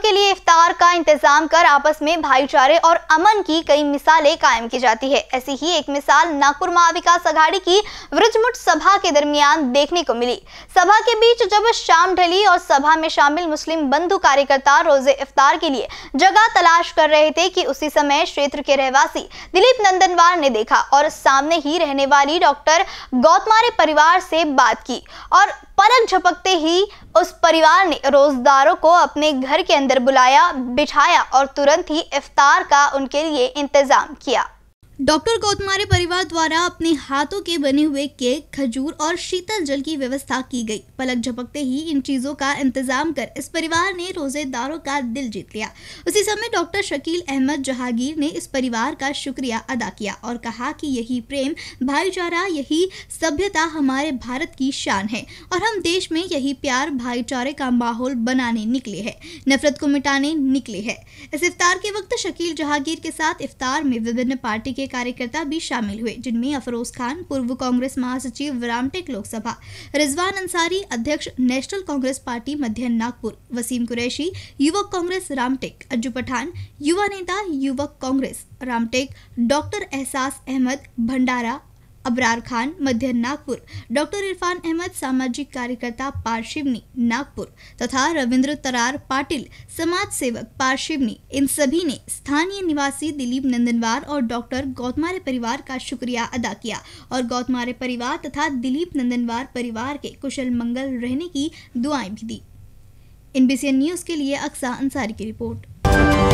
के लिए इफ्तार त्योहार का इंतजाम कर आपस में भाईचारे और अमन की कई मिसालें कायम की जाती है ऐसी ही एक मिसाल नागपुर महाविकास अघाड़ी की व्रजमुट सभा के दरमियान देखने को मिली सभा के बीच जब शाम ढली और सभा में शामिल मुस्लिम बंधु कार्यकर्ता रोजे इफ्तार के लिए जगह तलाश कर रहे थे की उसी समय क्षेत्र के रहवासी दिलीप नंदनवार ने देखा और सामने ही रहने वाली डॉक्टर गौतमारे परिवार से बात की और पलक झपकते ही उस परिवार ने रोजदारों को अपने घर के अंदर बुलाया बिठाया और तुरंत ही इफ्तार का उनके लिए इंतज़ाम किया डॉक्टर गौतमारे परिवार द्वारा अपने हाथों के बने हुए केक खजूर और शीतल जल की व्यवस्था की गई पलक झपकते ही इन चीज़ों का इंतजाम कर इस परिवार ने रोजेदारों का दिल जीत लिया उसी समय डॉक्टर शकील अहमद जहांगीर ने इस परिवार का शुक्रिया अदा किया और कहा कि यही प्रेम भाईचारा यही सभ्यता हमारे भारत की शान है और हम देश में यही प्यार भाईचारे का माहौल बनाने निकले है नफरत को मिटाने निकले है इस इफ्तार के वक्त शकील जहांगीर के साथ इफ्तार में विभिन्न पार्टी के के कार्यकर्ता भी शामिल हुए जिनमें अफरोज खान पूर्व कांग्रेस महासचिव रामटेक लोकसभा रिजवान अंसारी अध्यक्ष नेशनल कांग्रेस पार्टी मध्य नागपुर वसीम कुरैशी युवक कांग्रेस रामटेक अज्जू पठान युवा नेता युवक कांग्रेस रामटेक डॉक्टर एहसास अहमद भंडारा अबरार खान मध्य नागपुर डॉक्टर इरफान अहमद सामाजिक कार्यकर्ता पार्शिवनी नागपुर तथा रविंद्र तरार पाटिल समाज सेवक पार्शिवनी इन सभी ने स्थानीय निवासी दिलीप नंदनवार और डॉक्टर गौतमारे परिवार का शुक्रिया अदा किया और गौतमारे परिवार तथा दिलीप नंदनवार परिवार के कुशल मंगल रहने की दुआएं भी दी इन न्यूज के लिए अक्सा अंसारी की रिपोर्ट